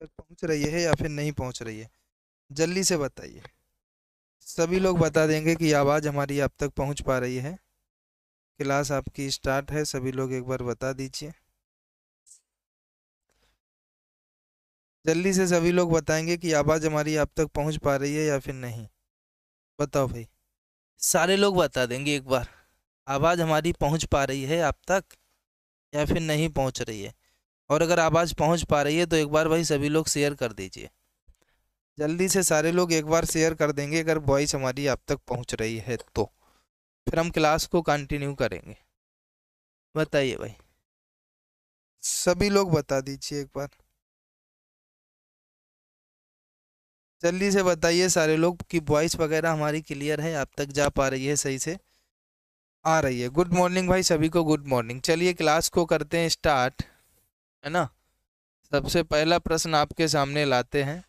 तक पहुंच रही है या फिर नहीं पहुंच रही है जल्दी से बताइए सभी लोग बता देंगे कि आवाज़ हमारी आप तक पहुंच पा रही है क्लास आपकी स्टार्ट है सभी लोग एक बार बता दीजिए जल्दी से सभी लोग बताएंगे कि आवाज़ हमारी आप तक पहुंच पा रही है या फिर नहीं बताओ भाई सारे लोग बता देंगे एक बार आवाज़ हमारी पहुंच पा रही है आप तक या फिर नहीं पहुंच रही है और अगर आवाज़ पहुंच पा रही है तो एक बार भाई सभी लोग शेयर कर दीजिए जल्दी से सारे लोग एक बार शेयर कर देंगे अगर वॉइस हमारी आप तक पहुंच रही है तो फिर हम क्लास को कंटिन्यू करेंगे बताइए भाई सभी लोग बता दीजिए एक बार जल्दी से बताइए सारे लोग कि वॉइस वगैरह हमारी क्लियर है आप तक जा पा रही है सही से आ रही है गुड मॉर्निंग भाई सभी को गुड मॉर्निंग चलिए क्लास को करते हैं स्टार्ट है ना सबसे पहला प्रश्न आपके सामने लाते हैं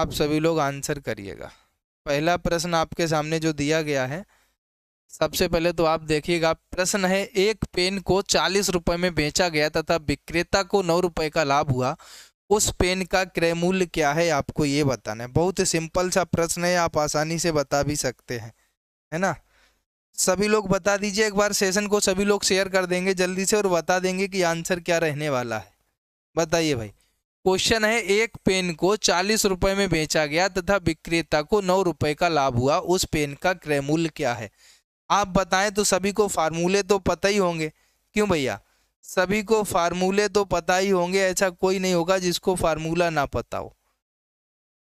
आप सभी लोग आंसर करिएगा पहला प्रश्न आपके सामने जो दिया गया है सबसे पहले तो आप देखिएगा प्रश्न है एक पेन को चालीस रुपए में बेचा गया तथा विक्रेता को नौ रुपये का लाभ हुआ उस पेन का क्रय मूल्य क्या है आपको ये बताना है बहुत सिंपल सा प्रश्न है आप आसानी से बता भी सकते हैं है ना सभी लोग बता दीजिए एक बार सेशन को सभी लोग शेयर कर देंगे जल्दी से और बता देंगे कि आंसर क्या रहने वाला है बताइए भाई क्वेश्चन है एक पेन को चालीस रुपए में बेचा गया तथा विक्रेता को नौ रुपए का लाभ हुआ उस पेन का क्रय मूल्य क्या है आप बताएं तो सभी को फार्मूले तो पता ही होंगे क्यों भैया सभी को फार्मूले तो पता ही होंगे ऐसा कोई नहीं होगा जिसको फार्मूला ना पता हो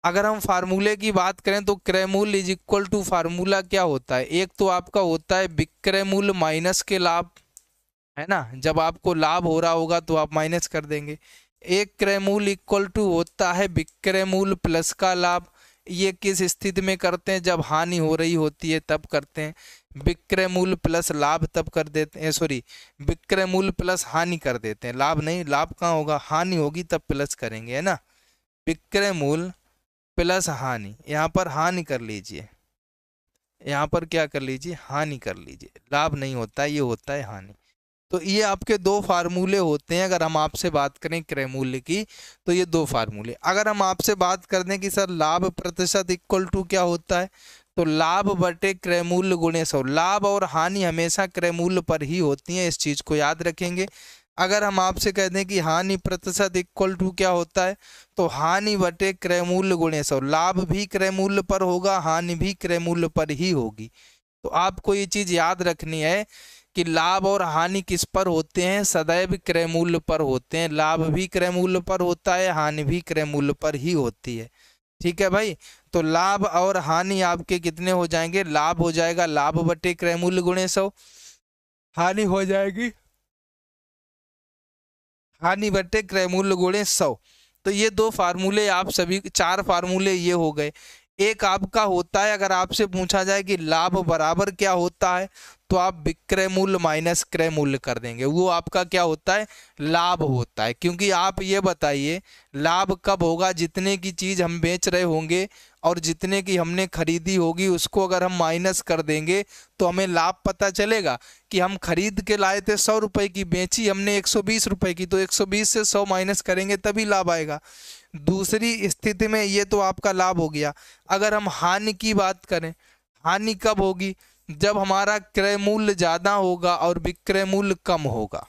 अगर हम फार्मूले की बात करें तो क्रय मूल्य इज इक्वल टू फार्मूला क्या होता है एक तो आपका होता है विक्रय मूल्य माइनस के लाभ है ना जब आपको लाभ हो रहा होगा तो आप माइनस कर देंगे एक क्रय मूल्य इक्वल टू होता है विक्रय मूल्य प्लस का लाभ ये किस स्थिति में करते हैं जब हानि हो रही होती है तब करते हैं विक्रय मूल्य प्लस लाभ तब कर देते हैं सॉरी विक्रय मूल्य प्लस हानि कर देते हैं लाभ नहीं लाभ कहाँ होगा हानि होगी तब प्लस करेंगे है ना विक्रय मूल्य प्लस हानि यहाँ पर हानि कर लीजिए यहाँ पर क्या कर लीजिए हानि कर लीजिए लाभ नहीं होता है ये होता है हानि तो ये आपके दो फार्मूले होते हैं अगर हम आपसे बात करें क्रय मूल्य की तो ये दो फार्मूले अगर हम आपसे बात कर दें कि सर लाभ प्रतिशत इक्वल टू क्या होता है तो लाभ बटे क्रय मूल्य गुणे सौ लाभ और हानि हमेशा क्रय मूल्य पर ही होती है इस चीज़ को याद रखेंगे अगर हम आपसे कह दें कि हानि प्रतिशत इक्वल टू क्या होता है तो हानि बटे क्रय मूल्य गुणे सौ लाभ भी क्रय मूल्य पर होगा हानि भी क्रय मूल्य पर ही होगी तो आपको ये चीज़ याद रखनी है कि लाभ और हानि किस पर होते हैं सदैव क्रय मूल्य पर होते हैं लाभ भी क्रय मूल्य पर होता है हानि भी क्रय मूल्य पर ही होती है ठीक है भाई तो लाभ और हानि आपके कितने हो जाएंगे लाभ हो जाएगा लाभ बटे क्रय मूल्य गुणे सौ हानि हो जाएगी हानि बटे क्रय मूल्य गुणे सौ तो ये दो फार्मूले आप सभी चार फार्मूले ये हो गए एक आपका होता है अगर आपसे पूछा जाए कि लाभ बराबर क्या होता है तो आप विक्रय मूल्य माइनस क्रय मूल्य कर देंगे वो आपका क्या होता है लाभ होता है क्योंकि आप ये बताइए लाभ कब होगा जितने की चीज़ हम बेच रहे होंगे और जितने की हमने खरीदी होगी उसको अगर हम माइनस कर देंगे तो हमें लाभ पता चलेगा कि हम खरीद के लाए थे सौ रुपए की बेची हमने एक सौ बीस रुपए की तो एक सौ बीस से सौ माइनस करेंगे तभी लाभ आएगा दूसरी स्थिति में ये तो आपका लाभ हो गया अगर हम हानि की बात करें हानि कब होगी जब हमारा क्रय मूल्य ज़्यादा होगा और विक्रय मूल्य कम होगा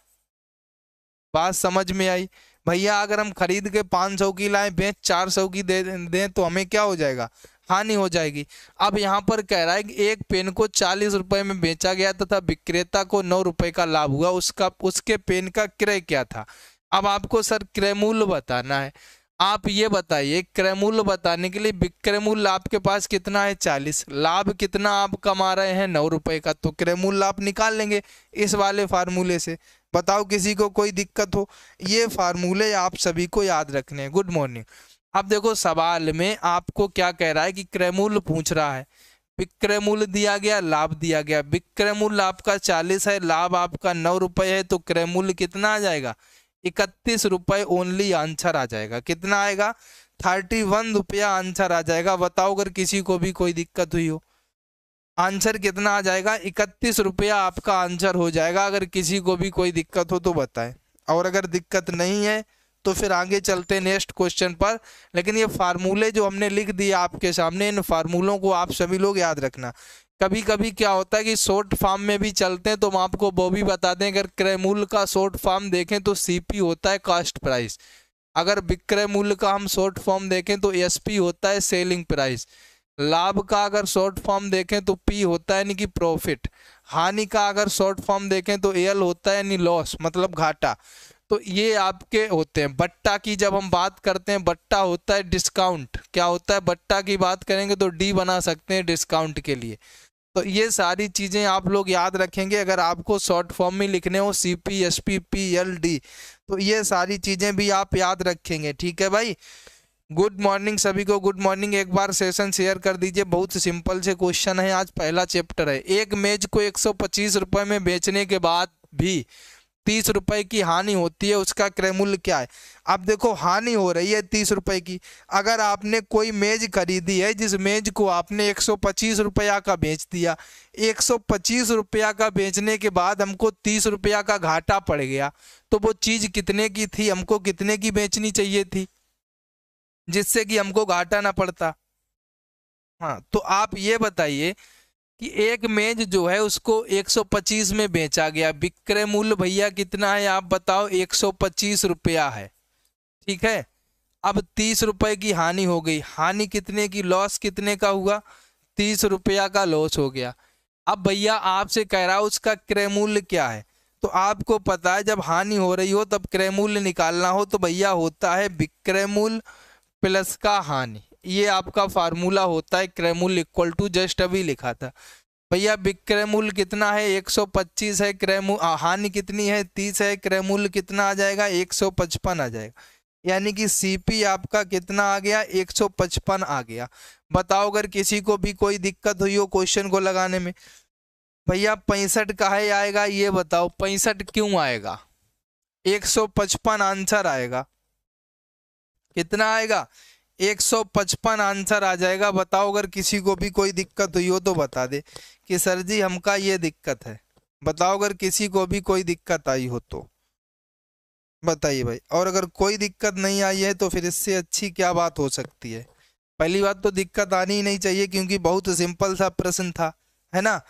बात समझ में आई भैया अगर हम खरीद के पाँच सौ की लाएं बेच चार सौ की दे दें तो हमें क्या हो जाएगा हानि हो जाएगी अब यहाँ पर कह रहा है कि एक पेन को चालीस रुपये में बेचा गया तथा विक्रेता को नौ रुपये का लाभ हुआ उसका उसके पेन का क्रय क्या था अब आपको सर क्रय मूल्य बताना है आप ये बताइए क्रय बताने के लिए विक्रय आपके पास कितना है चालीस लाभ कितना आप कमा रहे हैं नौ रुपए का तो क्रय लाभ आप निकाल लेंगे इस वाले फार्मूले से बताओ किसी को कोई दिक्कत हो ये फार्मूले आप सभी को याद रखने हैं गुड मॉर्निंग अब देखो सवाल में आपको क्या कह रहा है कि क्रय पूछ रहा है विक्रय दिया गया लाभ दिया गया विक्रय आपका चालीस है लाभ आपका नौ रुपये है तो क्रय कितना आ जाएगा इकतीस रुपए ओनली आंसर आ जाएगा कितना आएगा थर्टी वन रुपया आंसर आ जाएगा बताओ अगर किसी को भी कोई दिक्कत हुई हो आंसर कितना आ जाएगा इकतीस रुपया आपका आंसर हो जाएगा अगर किसी को भी कोई दिक्कत हो तो बताएं और अगर दिक्कत नहीं है तो फिर आगे चलते नेक्स्ट क्वेश्चन पर लेकिन ये फार्मूले जो हमने लिख दिए आपके सामने इन फार्मूलों को आप सभी लोग याद रखना कभी कभी क्या होता है कि शॉर्ट फॉर्म में भी चलते हैं तो हम आपको वो भी बता दें अगर क्रय मूल्य का शॉर्ट फॉर्म देखें तो सी होता है कास्ट प्राइस अगर विक्रय मूल्य का हम शॉर्ट फॉर्म देखें तो एस होता है सेलिंग प्राइस लाभ का अगर शॉर्ट फॉर्म देखें तो पी होता है यानी कि प्रॉफिट हानि का अगर शॉर्ट फॉर्म देखें तो एल होता है यानी लॉस मतलब घाटा तो ये आपके होते हैं बट्टा की जब हम बात करते हैं बट्टा होता है डिस्काउंट क्या होता है बट्टा की बात करेंगे तो डी बना सकते हैं डिस्काउंट के लिए तो ये सारी चीज़ें आप लोग याद रखेंगे अगर आपको शॉर्ट फॉर्म में लिखने हो C P S P P L D तो ये सारी चीज़ें भी आप याद रखेंगे ठीक है भाई गुड मॉर्निंग सभी को गुड मॉर्निंग एक बार सेशन शेयर कर दीजिए बहुत सिंपल से क्वेश्चन है आज पहला चैप्टर है एक मेज को एक सौ पच्चीस रुपये में बेचने के बाद भी तीस रुपए की हानि होती है उसका क्रय मूल्य क्या है अब देखो हानि हो रही है तीस रुपए की अगर आपने कोई मेज खरीदी है जिस मेज को आपने एक सौ पच्चीस रुपया का बेच दिया एक सौ पच्चीस रुपया का बेचने के बाद हमको तीस रुपया का घाटा पड़ गया तो वो चीज़ कितने की थी हमको कितने की बेचनी चाहिए थी जिससे कि हमको घाटा ना पड़ता हाँ तो आप ये बताइए कि एक मेज जो है उसको 125 में बेचा गया विक्रय मूल्य भैया कितना है आप बताओ एक रुपया है ठीक है अब तीस रुपए की हानि हो गई हानि कितने की लॉस कितने का हुआ तीस रुपया का लॉस हो गया अब भैया आपसे कह रहा उसका क्रय मूल्य क्या है तो आपको पता है जब हानि हो रही हो तब क्रय मूल्य निकालना हो तो भैया होता है विक्रय मूल्य प्लस का हानि ये आपका फार्मूला होता है क्रय इक्वल टू जस्ट अभी लिखा था भैया विक्रय मूल्य कितना है 125 है क्रय मूल्य हानि कितनी है 30 है क्रय मूल्य कितना आ जाएगा 155 आ जाएगा यानी कि सीपी आपका कितना आ गया 155 आ गया बताओ अगर किसी को भी कोई दिक्कत हुई हो क्वेश्चन को लगाने में भैया पैंसठ है आएगा ये बताओ पैंसठ क्यों आएगा 155 आंसर आएगा कितना आएगा 155 आंसर आ जाएगा बताओ अगर किसी को भी कोई दिक्कत हुई हो तो बता दे कि सर जी हमका ये दिक्कत है बताओ अगर किसी को भी कोई दिक्कत आई हो तो बताइए भाई और अगर कोई दिक्कत नहीं आई है तो फिर इससे अच्छी क्या बात हो सकती है पहली बात तो दिक्कत आनी ही नहीं चाहिए क्योंकि बहुत सिंपल सा प्रश्न था है ना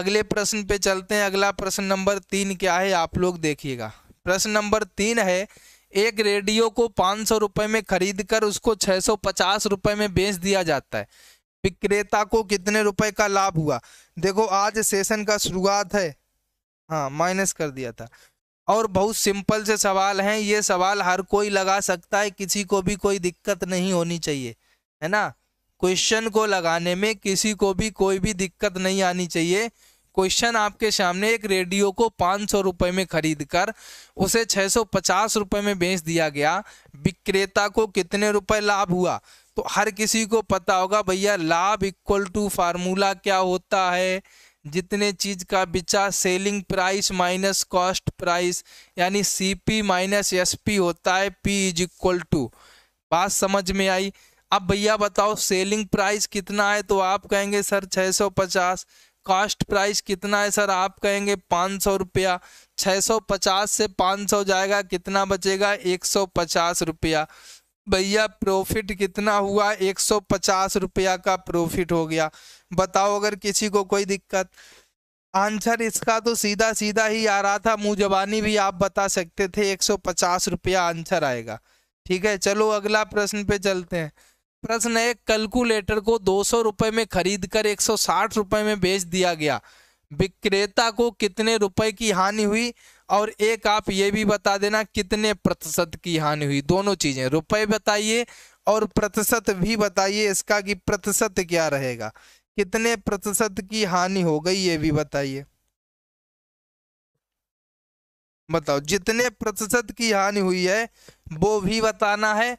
अगले प्रश्न पे चलते हैं अगला प्रश्न नंबर तीन क्या है आप लोग देखिएगा प्रश्न नंबर तीन है एक रेडियो को पाँच सौ रुपये में खरीद कर उसको छः सौ पचास रुपये में बेच दिया जाता है विक्रेता को कितने रुपए का लाभ हुआ देखो आज सेशन का शुरुआत है हाँ माइनस कर दिया था और बहुत सिंपल से सवाल हैं ये सवाल हर कोई लगा सकता है किसी को भी कोई दिक्कत नहीं होनी चाहिए है ना क्वेश्चन को लगाने में किसी को भी कोई भी दिक्कत नहीं आनी चाहिए क्वेश्चन आपके सामने एक रेडियो को पाँच सौ रुपये में खरीद कर उसे छः सौ पचास रुपये में बेच दिया गया विक्रेता को कितने रुपये लाभ हुआ तो हर किसी को पता होगा भैया लाभ इक्वल टू फार्मूला क्या होता है जितने चीज का बिचा selling price minus cost price यानी C P minus S P होता है पी इज इक्वल टू बात समझ में आई अब भैया बताओ सेलिंग प्राइस कितना है तो आप कहेंगे सर 650 कॉस्ट प्राइस कितना है सर आप कहेंगे पाँच सौ रुपया छः सौ पचास से पाँच सौ जाएगा कितना बचेगा एक सौ पचास रुपया भैया प्रॉफिट कितना हुआ एक सौ पचास रुपया का प्रॉफिट हो गया बताओ अगर किसी को कोई दिक्कत आंसर इसका तो सीधा सीधा ही आ रहा था मुँह जबानी भी आप बता सकते थे एक सौ पचास रुपया आंसर आएगा ठीक है चलो अगला प्रश्न पे चलते हैं प्रश्न है कैलकुलेटर को दो सौ में खरीद कर एक सौ साठ में बेच दिया गया विक्रेता को कितने रुपए की हानि हुई और एक आप ये भी बता देना कितने प्रतिशत की हानि हुई दोनों चीज़ें रुपए बताइए और प्रतिशत भी बताइए इसका कि प्रतिशत क्या रहेगा कितने प्रतिशत की हानि हो गई ये भी बताइए बताओ जितने प्रतिशत की हानि हुई है वो भी बताना है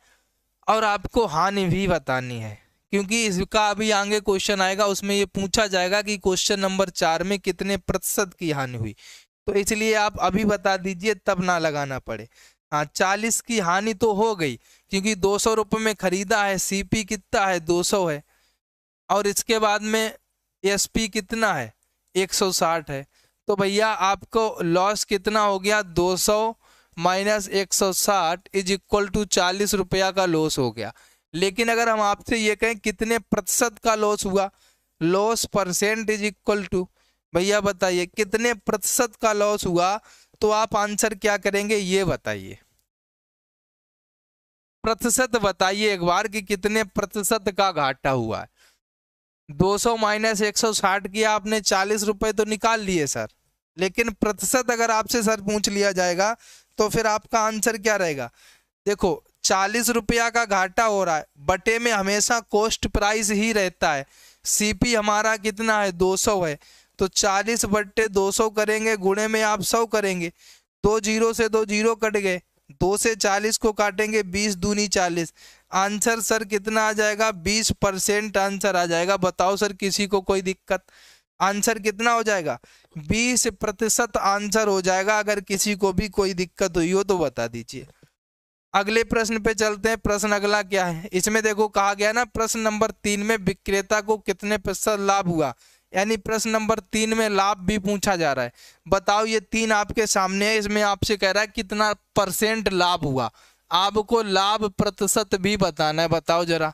और आपको हानि भी बतानी है क्योंकि इसका अभी आगे क्वेश्चन आएगा उसमें ये पूछा जाएगा कि क्वेश्चन नंबर चार में कितने प्रतिशत की हानि हुई तो इसलिए आप अभी बता दीजिए तब ना लगाना पड़े हाँ चालीस की हानि तो हो गई क्योंकि दो सौ रुपये में खरीदा है सीपी कितना है दो सौ है और इसके बाद में एसपी कितना है एक सौ साठ है तो भैया आपको लॉस कितना हो गया दो सौ माइनस एक सौ साठ इज इक्वल टू चालीस रुपया का लॉस हो गया लेकिन अगर हम आपसे ये कहें कितने प्रतिशत का लॉस हुआ loss percent is equal to भैया बताइए कितने प्रतिशत का लॉस हुआ तो आप आंसर क्या करेंगे ये बताइए प्रतिशत बताइए एक बार कि कितने प्रतिशत का घाटा हुआ है 200 माइनस एक सौ साठ किया आपने चालीस रुपए तो निकाल लिए सर लेकिन प्रतिशत अगर आपसे सर पूछ लिया जाएगा तो फिर आपका आंसर क्या रहेगा देखो चालीस रुपया का घाटा हो रहा है बटे में हमेशा कॉस्ट प्राइस ही रहता है सीपी हमारा कितना है दो सौ है तो चालीस बट्टे दो सौ करेंगे गुणे में आप सौ करेंगे दो जीरो से दो जीरो कट गए दो से चालीस को काटेंगे बीस दूनी चालीस आंसर सर कितना आ जाएगा बीस परसेंट आंसर आ जाएगा बताओ सर किसी को कोई दिक्कत आंसर कितना हो जाएगा 20 प्रतिशत आंसर हो जाएगा अगर किसी को भी कोई दिक्कत हुई हो तो बता दीजिए अगले प्रश्न पे चलते हैं प्रश्न अगला क्या है इसमें देखो कहा गया ना प्रश्न नंबर तीन में विक्रेता को कितने प्रतिशत लाभ हुआ यानी प्रश्न नंबर तीन में लाभ भी पूछा जा रहा है बताओ ये तीन आपके सामने है इसमें आपसे कह रहा है कितना परसेंट लाभ हुआ आपको लाभ प्रतिशत भी बताना है बताओ जरा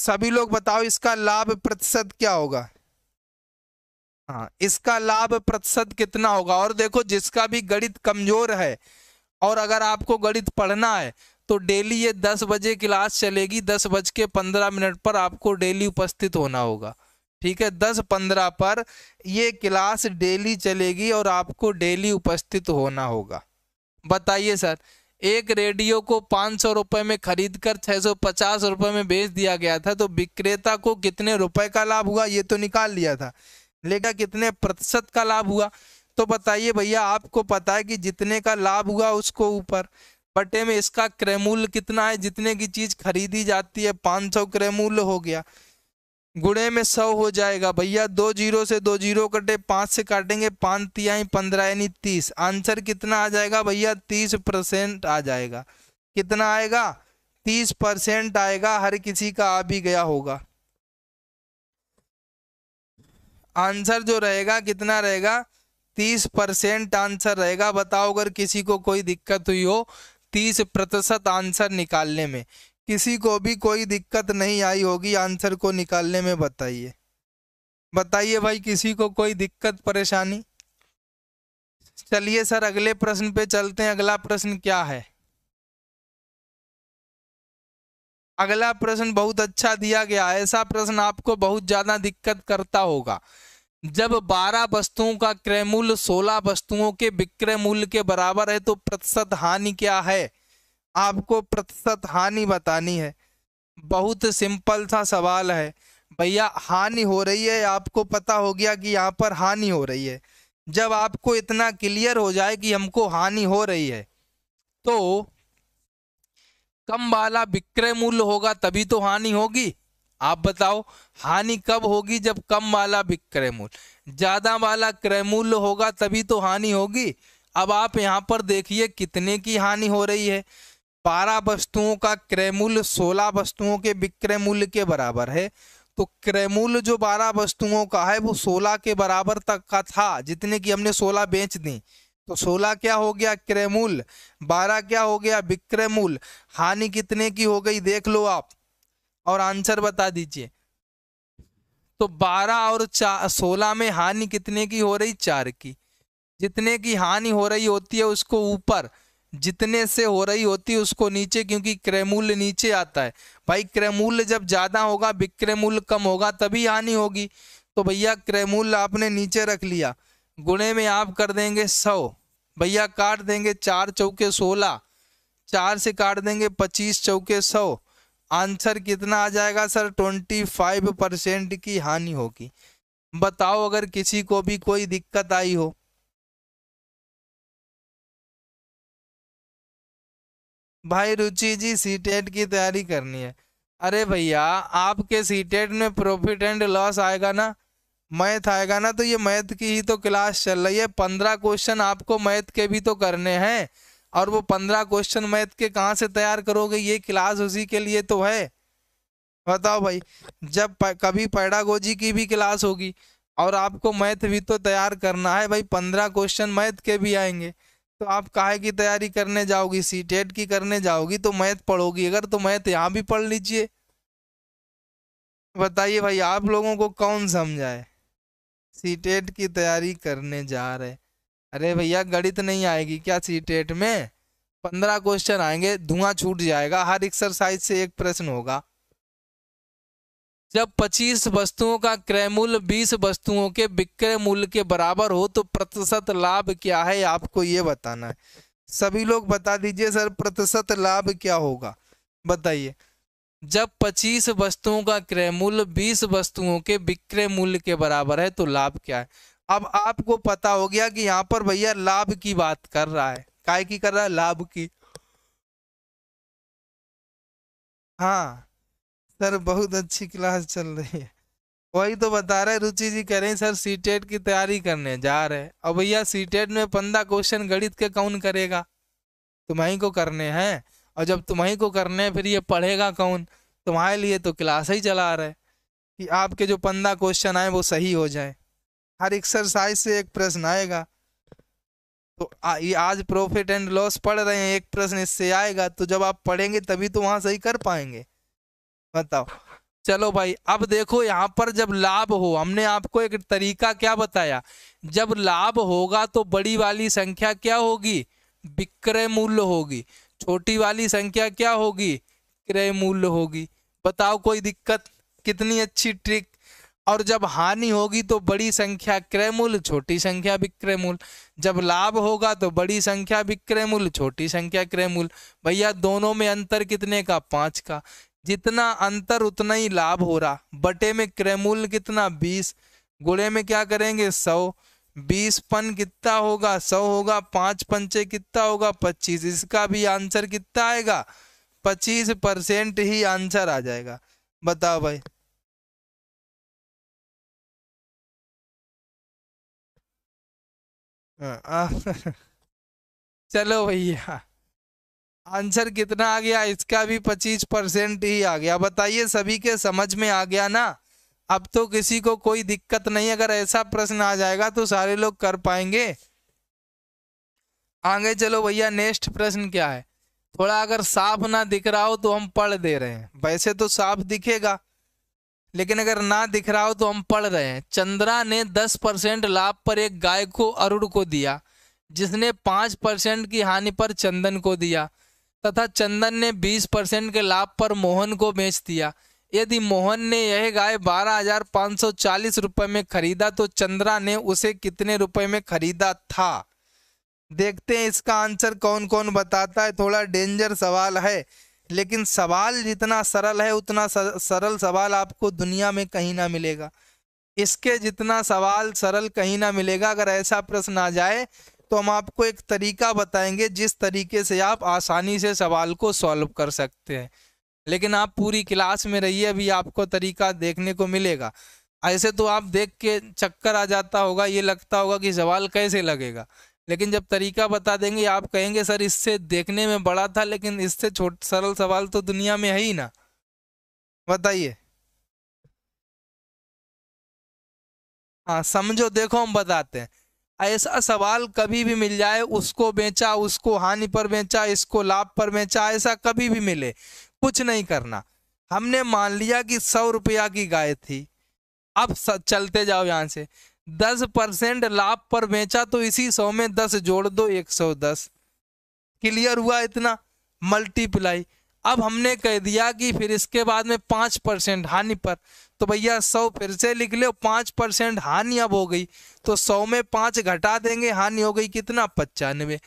सभी लोग बताओ इसका लाभ प्रतिशत क्या होगा हाँ इसका लाभ प्रतिशत कितना होगा और देखो जिसका भी गणित कमजोर है और अगर आपको गणित पढ़ना है तो डेली ये दस बजे क्लास चलेगी दस बज के पंद्रह मिनट पर आपको डेली उपस्थित होना होगा ठीक है दस पंद्रह पर ये क्लास डेली चलेगी और आपको डेली उपस्थित होना होगा बताइए सर एक रेडियो को पाँच सौ रुपये में खरीद कर छः सौ पचास रुपये में बेच दिया गया था तो विक्रेता को कितने रुपए का लाभ हुआ ये तो निकाल लिया था लेकिन कितने प्रतिशत का लाभ हुआ तो बताइए भैया आपको पता है कि जितने का लाभ हुआ उसको ऊपर बटे में इसका क्रेमूल कितना है जितने की चीज़ खरीदी जाती है पाँच सौ क्रय हो गया गुणे में सौ हो जाएगा भैया दो जीरो से दो जीरो कटे पांच से काटेंगे पांच तिहाई पंद्रह यानी तीस आंसर कितना आ जाएगा भैया तीस परसेंट आ जाएगा कितना आएगा तीस परसेंट आएगा हर किसी का आ भी गया होगा आंसर जो रहेगा कितना रहेगा तीस परसेंट आंसर रहेगा बताओ अगर किसी को कोई दिक्कत हुई हो तीस प्रतिशत आंसर निकालने में किसी को भी कोई दिक्कत नहीं आई होगी आंसर को निकालने में बताइए बताइए भाई किसी को कोई दिक्कत परेशानी चलिए सर अगले प्रश्न पे चलते हैं अगला प्रश्न क्या है अगला प्रश्न बहुत अच्छा दिया गया ऐसा प्रश्न आपको बहुत ज्यादा दिक्कत करता होगा जब 12 वस्तुओं का क्रय मूल्य 16 वस्तुओं के विक्रय मूल्य के बराबर है तो प्रतिशत हानि क्या है आपको प्रतिशत हानि बतानी है बहुत सिंपल सा सवाल है भैया हानि हो रही है आपको पता हो गया कि यहाँ पर हानि हो रही है जब आपको इतना क्लियर हो जाए कि हमको हानि हो रही है तो कम वाला विक्रय मूल्य होगा तभी तो हानि होगी आप बताओ हानि कब होगी जब कम वाला विक्रय मूल्य ज्यादा वाला क्रय मूल्य होगा तभी तो हानि होगी अब आप यहाँ पर देखिए कितने की हानि हो रही है बारह वस्तुओं का क्रय मूल्य सोलह वस्तुओं के विक्रय मूल्य के बराबर है तो क्रय मूल्य जो बारह वस्तुओं का है वो सोलह के बराबर तक का था जितने की हमने सोलह बेच दी तो सोलह क्या हो गया क्रय मूल्य बारह क्या हो गया विक्रय मूल्य हानि कितने की हो गई देख लो आप और आंसर बता दीजिए तो बारह और चार सोलह में हानि कितने की हो रही चार की जितने की हानि हो रही होती है उसको ऊपर जितने से हो रही होती है उसको नीचे क्योंकि क्रय मूल्य नीचे आता है भाई क्रय मूल्य जब ज़्यादा होगा विक्रय मूल्य कम होगा तभी हानि होगी तो भैया क्रय मूल्य आपने नीचे रख लिया गुणे में आप कर देंगे सौ भैया काट देंगे चार चौके सोलह चार से काट देंगे पच्चीस चौके सौ आंसर कितना आ जाएगा सर ट्वेंटी फाइव परसेंट की हानि होगी बताओ अगर किसी को भी कोई दिक्कत आई हो भाई रुचि जी सी टेट e की तैयारी करनी है अरे भैया आपके सी e में प्रॉफिट एंड लॉस आएगा ना मैथ आएगा ना तो ये मैथ की ही तो क्लास चल रही है पंद्रह क्वेश्चन आपको मैथ के भी तो करने हैं और वो पंद्रह क्वेश्चन मैथ के कहाँ से तैयार करोगे ये क्लास उसी के लिए तो है बताओ भाई जब प, कभी पैडागोजी की भी क्लास होगी और आपको मैथ भी तो तैयार करना है भाई पंद्रह क्वेश्चन मैथ के भी आएंगे तो आप काहे की तैयारी करने जाओगी सी टेट की करने जाओगी तो मैथ पढ़ोगी अगर तो मैथ यहाँ भी पढ़ लीजिए बताइए भाई आप लोगों को कौन समझाए सी टेट की तैयारी करने जा रहे अरे भैया गणित नहीं आएगी क्या सी टेट में पंद्रह क्वेश्चन आएंगे धुआं छूट जाएगा हर एक्सरसाइज से एक प्रश्न होगा जब 25 वस्तुओं का क्रय मूल्य 20 वस्तुओं के विक्रय मूल्य के बराबर हो तो प्रतिशत लाभ क्या है आपको ये बताना है सभी लोग बता दीजिए सर प्रतिशत लाभ क्या होगा बताइए जब 25 वस्तुओं का क्रय मूल्य 20 वस्तुओं के विक्रय मूल्य के बराबर है तो लाभ क्या है अब आपको पता हो गया कि यहाँ पर भैया लाभ की बात कर रहा है काय की कर रहा है लाभ की हाँ सर बहुत अच्छी क्लास चल रही है वही तो बता रहे रुचि जी कह रहे हैं सर सी टेट e की तैयारी करने जा रहे हैं अब भैया सी टेट e में पंद्रह क्वेश्चन गणित के कौन करेगा तुम्हें को करने हैं और जब तुम्हें को करने हैं फिर ये पढ़ेगा कौन तुम्हारे लिए तो क्लास ही चला रहे कि आपके जो पंद्रह क्वेश्चन आए वो सही हो जाए हर एक्सरसाइज से एक प्रश्न आएगा तो आ, ये आज प्रॉफिट एंड लॉस पढ़ रहे हैं एक प्रश्न इससे आएगा तो जब आप पढ़ेंगे तभी तो वहाँ सही कर पाएंगे बताओ चलो भाई अब देखो यहाँ पर जब लाभ हो हमने आपको एक तरीका क्या बताया जब लाभ होगा तो बड़ी वाली संख्या क्या होगी विक्रय मूल्य होगी छोटी वाली संख्या क्या होगी क्रय मूल्य होगी बताओ कोई दिक्कत कितनी अच्छी ट्रिक और जब हानि होगी तो बड़ी संख्या क्रय मूल्य छोटी संख्या विक्रय मूल्य जब लाभ होगा तो बड़ी संख्या विक्रय मूल्य छोटी संख्या क्रय मूल्य भैया दोनों में अंतर कितने का पांच का जितना अंतर उतना ही लाभ हो रहा बटे में क्रयमूल्य कितना बीस गुड़े में क्या करेंगे सौ बीस पन कितना होगा सौ होगा पांच पंचे कितना होगा पच्चीस इसका भी आंसर कितना आएगा पच्चीस परसेंट ही आंसर आ जाएगा बताओ भाई हाँ, हाँ। चलो भैया आंसर कितना आ गया इसका भी पच्चीस परसेंट ही आ गया बताइए सभी के समझ में आ गया ना अब तो किसी को कोई दिक्कत नहीं अगर ऐसा प्रश्न आ जाएगा तो सारे लोग कर पाएंगे आगे चलो भैया नेक्स्ट प्रश्न क्या है थोड़ा अगर साफ ना दिख रहा हो तो हम पढ़ दे रहे हैं वैसे तो साफ दिखेगा लेकिन अगर ना दिख रहा हो तो हम पढ़ रहे हैं चंद्रा ने दस परसेंट लाभ पर एक गाय को अरुण को दिया जिसने पांच परसेंट की हानि पर चंदन को दिया तथा चंदन ने बीस परसेंट के लाभ पर मोहन को बेच दिया यदि मोहन ने यह गाय बारह हजार पाँच सौ चालीस में खरीदा तो चंद्रा ने उसे कितने रुपए में खरीदा था देखते हैं इसका आंसर कौन कौन बताता है थोड़ा डेंजर सवाल है लेकिन सवाल जितना सरल है उतना सरल सवाल आपको दुनिया में कहीं ना मिलेगा इसके जितना सवाल सरल कहीं ना मिलेगा अगर ऐसा प्रश्न आ जाए तो हम आपको एक तरीका बताएंगे जिस तरीके से आप आसानी से सवाल को सॉल्व कर सकते हैं लेकिन आप पूरी क्लास में रहिए अभी आपको तरीका देखने को मिलेगा ऐसे तो आप देख के चक्कर आ जाता होगा ये लगता होगा कि सवाल कैसे लगेगा लेकिन जब तरीका बता देंगे आप कहेंगे सर इससे देखने में बड़ा था लेकिन इससे छोट सरल सवाल तो दुनिया में है ही ना बताइए हाँ समझो देखो हम बताते हैं ऐसा सवाल कभी भी मिल जाए उसको बेचा उसको हानि पर बेचा इसको लाभ पर बेचा ऐसा कभी भी मिले कुछ नहीं करना हमने मान लिया कि सौ रुपया की गाय थी अब चलते जाओ यहाँ से दस परसेंट लाभ पर बेचा तो इसी सौ में दस जोड़ दो एक सौ दस क्लियर हुआ इतना मल्टीप्लाई अब हमने कह दिया कि फिर इसके बाद में पाँच परसेंट हानि पर तो भैया सौ फिर से लिख लो पाँच परसेंट हानि अब हो गई तो सौ में पाँच घटा देंगे हानि हो गई कितना पचानवे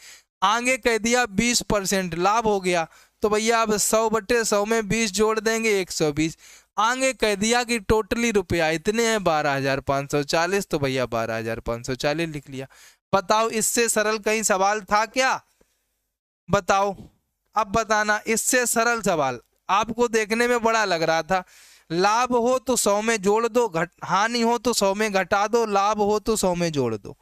आगे कह दिया बीस परसेंट लाभ हो गया तो भैया अब सौ बटे सौ में बीस जोड़ देंगे एक सौ बीस आगे कह दिया कि टोटली रुपया इतने हैं बारह हजार पाँच सौ चालीस तो भैया बारह हजार पाँच सौ चालीस लिख लिया बताओ इससे सरल कहीं सवाल था क्या बताओ अब बताना इससे सरल सवाल आपको देखने में बड़ा लग रहा था लाभ हो तो सौ में जोड़ दो घट हानि हो तो सौ में घटा दो लाभ हो तो सौ में जोड़ दो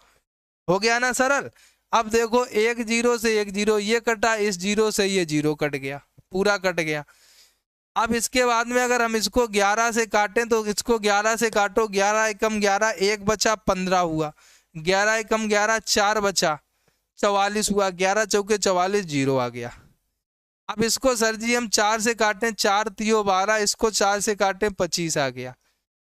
हो गया ना सरल अब देखो एक जीरो से एक जीरो ये कटा इस जीरो से ये जीरो कट गया पूरा कट गया अब इसके बाद में अगर हम इसको 11 से काटें तो इसको 11 से काटो 11 एकम 11 एक बचा 15 हुआ 11 एकम 11 चार बचा चवालीस हुआ 11 चौके चवालीस जीरो आ गया अब इसको सर जी हम चार से काटें चार तियो बारह इसको चार से काटें पच्चीस आ गया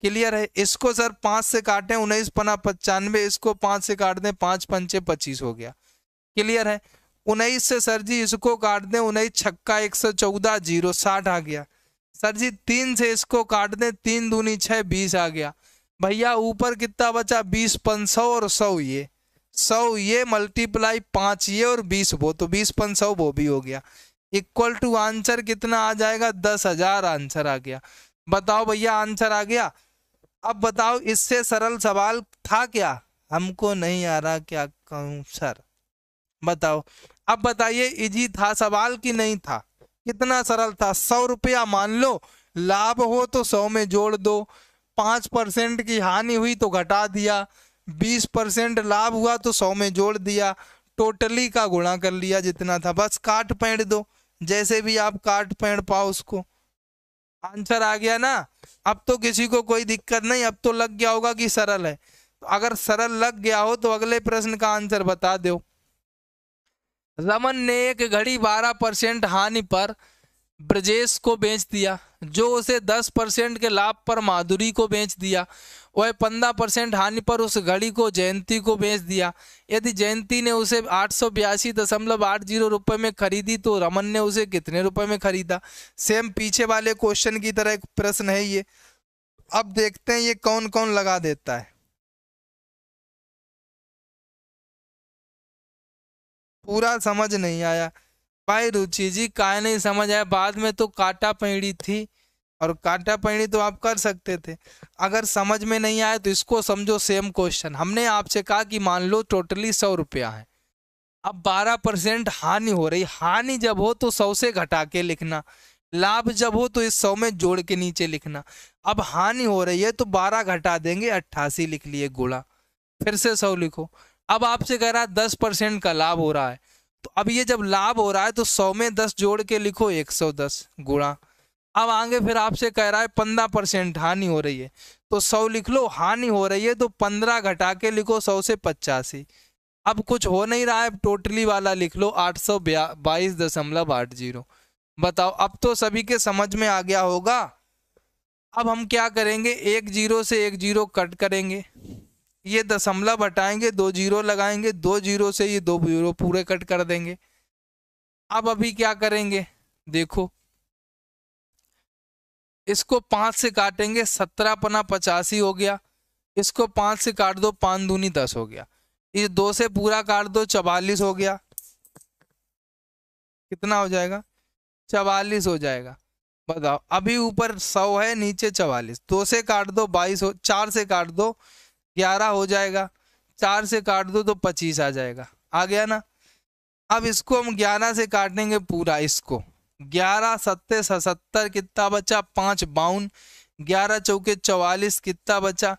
क्लियर है इसको सर पांच से काटें उन्नीस पना पचानवे इसको पांच से काट दें पांच पंचे पच्चीस हो गया क्लियर है उन्नीस से सर जी इसको काट दें उन्नीस छक्का एक सौ चौदह जीरो साठ आ गया सर जी तीन से इसको काट दें तीन दूनी छः बीस आ गया भैया ऊपर कितना बचा बीस पन सौ और सौ ये सौ ये मल्टीप्लाई पाँच ये और बीस वो तो बीस पन सौ वो भी हो गया इक्वल टू आंसर कितना आ जाएगा दस हजार आंसर आ गया बताओ भैया आंसर आ गया अब बताओ इससे सरल सवाल था क्या हमको नहीं आ रहा क्या कहूं सर बताओ अब बताइए इजी था सवाल कि नहीं था कितना सरल था सौ रुपया मान लो लाभ हो तो सौ में जोड़ दो पांच परसेंट की हानि हुई तो घटा दिया बीस परसेंट लाभ हुआ तो सौ में जोड़ दिया टोटली का गुणा कर लिया जितना था बस काट पेड़ दो जैसे भी आप काट पेड़ पाओ उसको आंसर आ गया ना अब तो किसी को कोई दिक्कत नहीं अब तो लग गया होगा कि सरल है तो अगर सरल लग गया हो तो अगले प्रश्न का आंसर बता दो रमन ने एक घड़ी बारह परसेंट हानि पर ब्रजेश को बेच दिया जो उसे दस परसेंट के लाभ पर माधुरी को बेच दिया वह पंद्रह परसेंट हानि पर उस घड़ी को जयंती को बेच दिया यदि जयंती ने उसे आठ सौ बयासी दशमलव आठ जीरो रुपये में खरीदी तो रमन ने उसे कितने रुपए में खरीदा सेम पीछे वाले क्वेश्चन की तरह एक प्रश्न है ये अब देखते हैं ये कौन कौन लगा देता है पूरा समझ नहीं आया भाई रुचि जी का नहीं समझ आया बाद में तो काटा पेड़ी थी और काटा पैणी तो आप कर सकते थे अगर समझ में नहीं आए तो इसको समझो सेम क्वेश्चन हमने आपसे कहा कि मान लो टोटली सौ रुपया है अब बारह परसेंट हानि हो रही हानि जब हो तो सौ से घटा के लिखना लाभ जब हो तो इस सौ में जोड़ के नीचे लिखना अब हानि हो रही है तो बारह घटा देंगे अट्ठासी लिख लिए गुड़ा फिर से सौ लिखो अब आपसे कह रहा है दस परसेंट का लाभ हो रहा है तो अब ये जब लाभ हो रहा है तो सौ में दस जोड़ के लिखो एक सौ दस गुणा अब आगे फिर आपसे कह रहा है पंद्रह परसेंट हानि हो रही है तो सौ लिख लो हानि हो रही है तो पंद्रह घटा के लिखो सौ से पचासी अब कुछ हो नहीं रहा है टोटली वाला लिख लो आठ सौ बाईस दशमलव आठ जीरो बताओ अब तो सभी के समझ में आ गया होगा अब हम क्या करेंगे एक जीरो से एक जीरो कट करेंगे ये दशमलव हटाएंगे दो जीरो लगाएंगे दो जीरो से ये दो जीरो पूरे कट कर देंगे अब अभी क्या करेंगे देखो इसको पांच से काटेंगे सत्रह पना पचासी हो गया इसको पांच से काट दो पान दूनी दस हो गया इस दो से पूरा काट दो चवालीस हो गया कितना हो जाएगा चवालीस हो जाएगा बताओ अभी ऊपर सौ है नीचे चवालीस दो से काट दो बाईस हो चार से काट दो ग्यारह हो जाएगा चार से काट दो तो पच्चीस आ जाएगा आ गया ना अब इसको हम ग्यारह से काटेंगे पूरा इसको ग्यारह सत्ते सतर कितना बचा पांच बावन ग्यारह चौके चौवालीस कितना बचा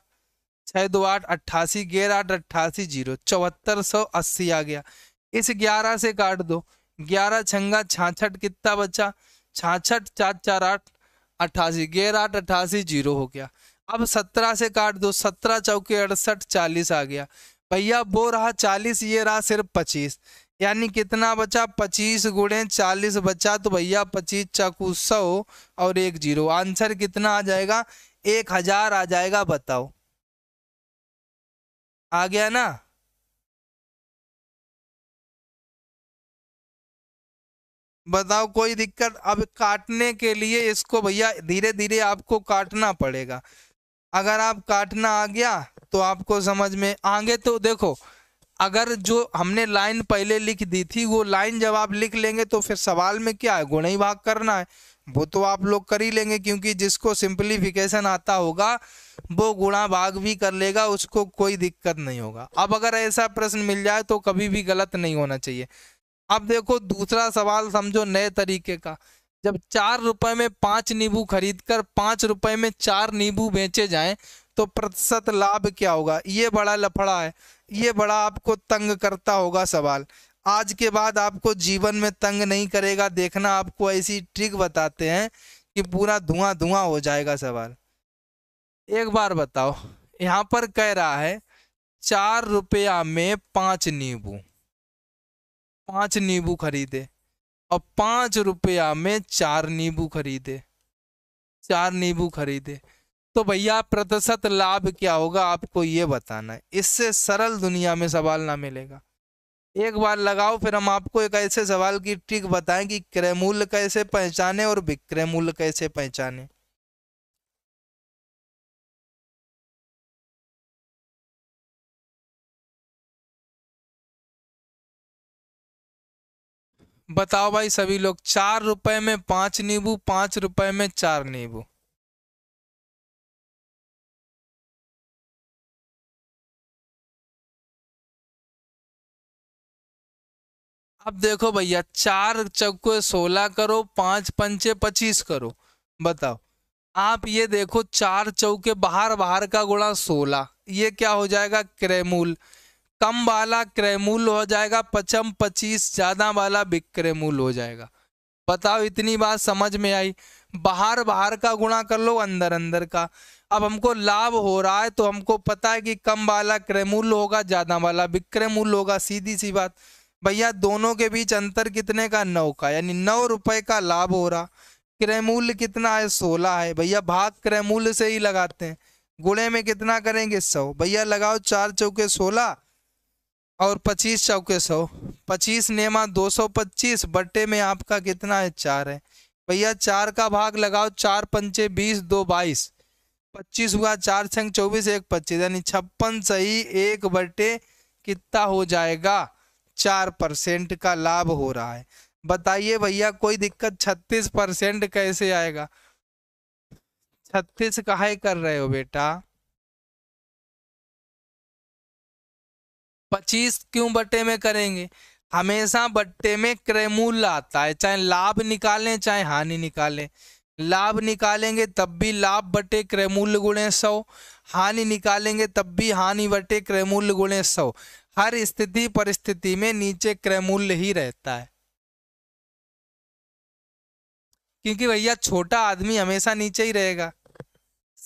छह दो आठ अट्ठासी ग्यारह आठ अट्ठासी जीरो चौहत्तर सौ अस्सी आ गया इस ग्यारह से काट दो ग्यारह छंगा छाछठ कितना बचा छाछठ चार चार आठ अट्ठासी ग्यारह आठ अट्ठासी जीरो हो गया अब सत्रह से काट दो सत्रह चौके अड़सठ चालीस आ गया भैया वो रहा चालीस ये रहा सिर्फ पच्चीस यानी कितना बचा पच्चीस गुणे चालीस बचा तो भैया पच्चीस चाकू सौ और एक जीरो आंसर कितना आ जाएगा एक हजार आ जाएगा बताओ आ गया ना बताओ कोई दिक्कत अब काटने के लिए इसको भैया धीरे धीरे आपको काटना पड़ेगा अगर आप काटना आ गया तो आपको समझ में आगे तो देखो अगर जो हमने लाइन पहले लिख दी थी वो लाइन जब आप लिख लेंगे तो फिर सवाल में क्या है गुणई ही भाग करना है वो तो आप लोग कर ही लेंगे क्योंकि जिसको सिंप्लीफिकेशन आता होगा वो गुणा भाग भी कर लेगा उसको कोई दिक्कत नहीं होगा अब अगर ऐसा प्रश्न मिल जाए तो कभी भी गलत नहीं होना चाहिए अब देखो दूसरा सवाल समझो नए तरीके का जब चार रुपए में पांच नींबू खरीद कर पांच रुपए में चार नींबू बेचे जाएं तो प्रतिशत लाभ क्या होगा ये बड़ा लफड़ा है ये बड़ा आपको तंग करता होगा सवाल आज के बाद आपको जीवन में तंग नहीं करेगा देखना आपको ऐसी ट्रिक बताते हैं कि पूरा धुआं धुआं हो जाएगा सवाल एक बार बताओ यहाँ पर कह रहा है चार रुपया में पांच नींबू पांच नींबू खरीदे और पांच रुपया में चार नींबू खरीदे चार नींबू खरीदे तो भैया प्रतिशत लाभ क्या होगा आपको ये बताना है इससे सरल दुनिया में सवाल ना मिलेगा एक बार लगाओ फिर हम आपको एक ऐसे सवाल की ट्रिक बताएं कि क्रय मूल्य कैसे पहचाने और विक्रय मूल्य कैसे पहचाने बताओ भाई सभी लोग चार रुपए में पांच नींबू पांच रुपए में चार नींबू अब देखो भैया चार चौके सोलह करो पांच पंचे पच्चीस करो बताओ आप ये देखो चार चौके बाहर बाहर का गुणा सोलह ये क्या हो जाएगा क्रेमूल कम वाला क्रयमूल हो जाएगा पचम पच्चीस ज्यादा वाला विक्रयमूल हो जाएगा बताओ इतनी बात समझ में आई बाहर बाहर का गुणा कर लो अंदर अंदर का अब हमको लाभ हो रहा है तो हमको पता है कि कम वाला क्रयमूल होगा ज्यादा वाला विक्रय होगा सीधी सी बात भैया दोनों के बीच अंतर कितने का नौ का यानी नौ रुपए का लाभ हो रहा क्रय मूल्य कितना है सोलह है भैया भाग क्रय मूल्य से ही लगाते हैं गुणे में कितना करेंगे सौ भैया लगाओ चार चौके सोलह और पच्चीस चौके सौ पच्चीस नेमा दो सौ पच्चीस बट्टे में आपका कितना है चार है भैया चार का भाग लगाओ चार पंचे बीस दो बाईस पच्चीस हुआ चार छंग चौबीस एक पच्चीस यानी छप्पन सही एक बट्टे कितना हो जाएगा चार परसेंट का लाभ हो रहा है बताइए भैया कोई दिक्कत छत्तीस परसेंट कैसे आएगा छत्तीस कहा कर रहे हो बेटा पच्चीस क्यों बट्टे में करेंगे हमेशा बट्टे में क्रेमूल आता है चाहे लाभ निकालें चाहे हानि निकालें लाभ निकालेंगे तब भी लाभ बटे क्रेमूल गुणे सौ हानि निकालेंगे तब भी हानि बटे क्रयमूल्य गुणे सौ हर स्थिति परिस्थिति में नीचे क्रय मूल्य ही रहता है क्योंकि भैया छोटा आदमी हमेशा नीचे ही रहेगा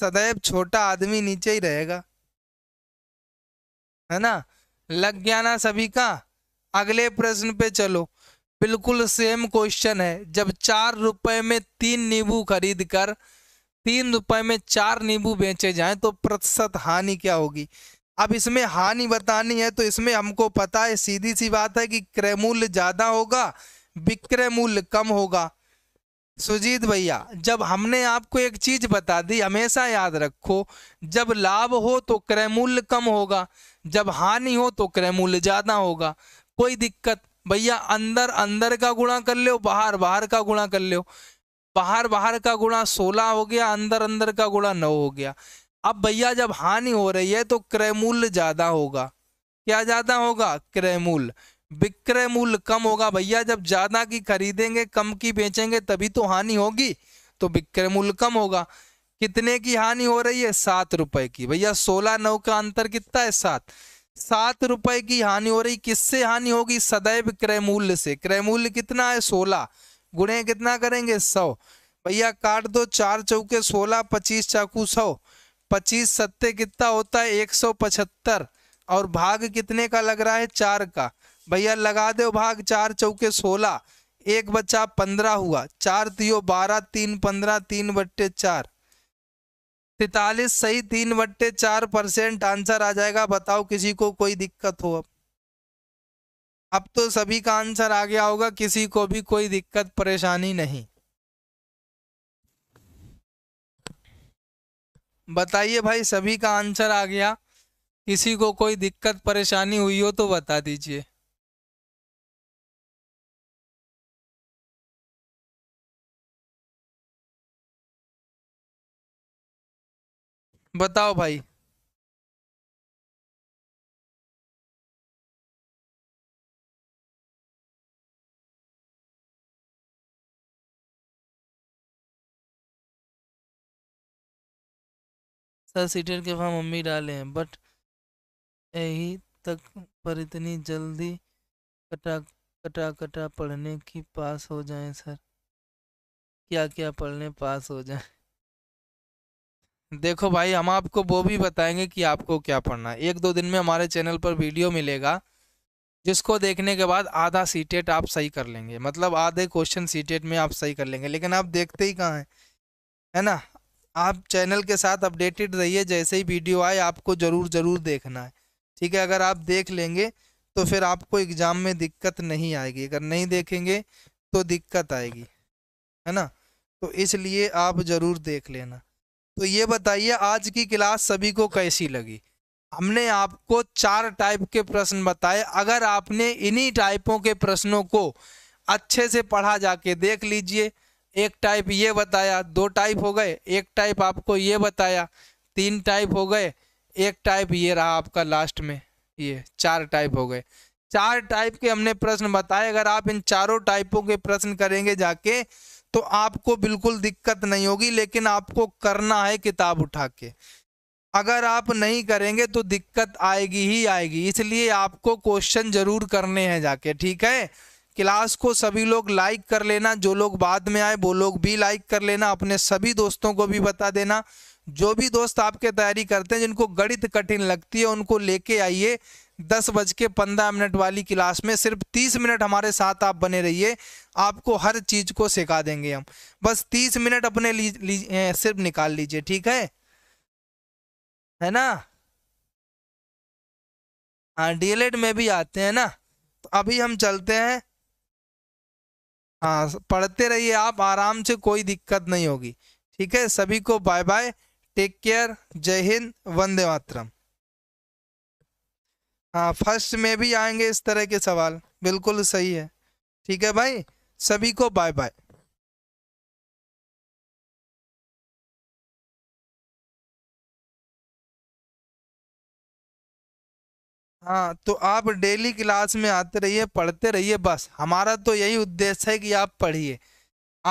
सदैव छोटा आदमी नीचे ही रहेगा है ना लग गया ना सभी का अगले प्रश्न पे चलो बिल्कुल सेम क्वेश्चन है जब चार रुपए में तीन नींबू खरीद कर तीन रुपए में चार नींबू बेचे जाएं तो प्रतिशत हानि क्या होगी अब इसमें हानि बतानी है तो इसमें हमको पता है सीधी सी बात है कि क्रय मूल्य ज़्यादा होगा विक्रय मूल्य कम होगा सुजीत भैया जब हमने आपको एक चीज बता दी हमेशा याद रखो जब लाभ हो तो क्रय मूल्य कम होगा जब हानि हो तो क्रय मूल्य ज्यादा होगा कोई दिक्कत भैया अंदर अंदर का गुणा कर लो बाहर बाहर का गुणा कर लो बाहर बाहर का गुणा सोलह हो गया अंदर अंदर का गुणा नौ हो गया अब भैया जब हानि हो रही है तो क्रय मूल्य ज़्यादा होगा क्या ज़्यादा होगा क्रय मूल्य विक्रय मूल्य कम होगा भैया जब ज़्यादा की खरीदेंगे कम की बेचेंगे तभी तो हानि होगी तो विक्रय मूल्य कम होगा कितने की हानि हो रही है सात रुपए की भैया सोलह नौ का अंतर कितना है सात सात रुपए की हानि हो रही किससे हानि होगी सदैव क्रय मूल्य से क्रय मूल्य कितना है सोलह गुणे कितना करेंगे सौ भैया काट दो चार चौके सोलह पच्चीस चाकू सौ पच्चीस सत्ते कितना होता है एक सौ पचहत्तर और भाग कितने का लग रहा है चार का भैया लगा दो भाग चार चौके सोलह एक बच्चा पंद्रह हुआ चार तियो बारह तीन पंद्रह तीन बट्टे चार तैतालीस सही तीन बट्टे चार परसेंट आंसर आ जाएगा बताओ किसी को कोई दिक्कत हो अब अब तो सभी का आंसर आ गया होगा किसी को भी कोई दिक्कत परेशानी नहीं बताइए भाई सभी का आंसर आ गया किसी को कोई दिक्कत परेशानी हुई हो तो बता दीजिए बताओ भाई सर सीटेट के वहाँ मम्मी डाले हैं बट यही तक पर इतनी जल्दी कटा कटा कटा पढ़ने की पास हो जाए सर क्या क्या पढ़ने पास हो जाए देखो भाई हम आपको वो भी बताएंगे कि आपको क्या पढ़ना है एक दो दिन में हमारे चैनल पर वीडियो मिलेगा जिसको देखने के बाद आधा सीटेट आप सही कर लेंगे मतलब आधे क्वेश्चन सीटेट में आप सही कर लेंगे लेकिन आप देखते ही कहाँ हैं है ना आप चैनल के साथ अपडेटेड रहिए जैसे ही वीडियो आए आपको ज़रूर ज़रूर देखना है ठीक है अगर आप देख लेंगे तो फिर आपको एग्ज़ाम में दिक्कत नहीं आएगी अगर नहीं देखेंगे तो दिक्कत आएगी है ना तो इसलिए आप ज़रूर देख लेना तो ये बताइए आज की क्लास सभी को कैसी लगी हमने आपको चार टाइप के प्रश्न बताए अगर आपने इन्हीं टाइपों के प्रश्नों को अच्छे से पढ़ा जाके देख लीजिए एक टाइप ये बताया दो टाइप हो गए एक टाइप आपको ये बताया तीन टाइप हो गए एक टाइप ये रहा आपका लास्ट में ये चार टाइप हो गए चार टाइप के हमने प्रश्न बताए अगर आप इन चारों टाइपों के प्रश्न करेंगे जाके तो आपको बिल्कुल दिक्कत नहीं होगी लेकिन आपको करना है किताब उठा के अगर आप नहीं करेंगे तो दिक्कत आएगी ही आएगी इसलिए आपको क्वेश्चन जरूर करने हैं जाके ठीक है क्लास को सभी लोग लाइक कर लेना जो लोग बाद में आए वो लोग भी लाइक कर लेना अपने सभी दोस्तों को भी बता देना जो भी दोस्त आपके तैयारी करते हैं जिनको गणित कठिन लगती है उनको लेके आइए दस बज के पंद्रह मिनट वाली क्लास में सिर्फ तीस मिनट हमारे साथ आप बने रहिए आपको हर चीज़ को सिखा देंगे हम बस तीस मिनट अपने लीज, ली, सिर्फ निकाल लीजिए ठीक है है ना हाँ डीएलएड में भी आते हैं ना तो अभी हम चलते हैं हाँ पढ़ते रहिए आप आराम से कोई दिक्कत नहीं होगी ठीक है सभी को बाय बाय टेक केयर जय हिंद वंदे मातरम हाँ फर्स्ट में भी आएंगे इस तरह के सवाल बिल्कुल सही है ठीक है भाई सभी को बाय बाय हाँ तो आप डेली क्लास में आते रहिए पढ़ते रहिए बस हमारा तो यही उद्देश्य है कि आप पढ़िए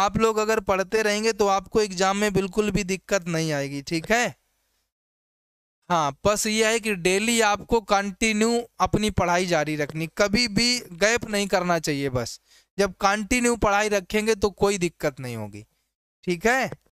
आप लोग अगर पढ़ते रहेंगे तो आपको एग्जाम में बिल्कुल भी दिक्कत नहीं आएगी ठीक है हाँ बस ये है कि डेली आपको कंटिन्यू अपनी पढ़ाई जारी रखनी कभी भी गैप नहीं करना चाहिए बस जब कंटिन्यू पढ़ाई रखेंगे तो कोई दिक्कत नहीं होगी ठीक है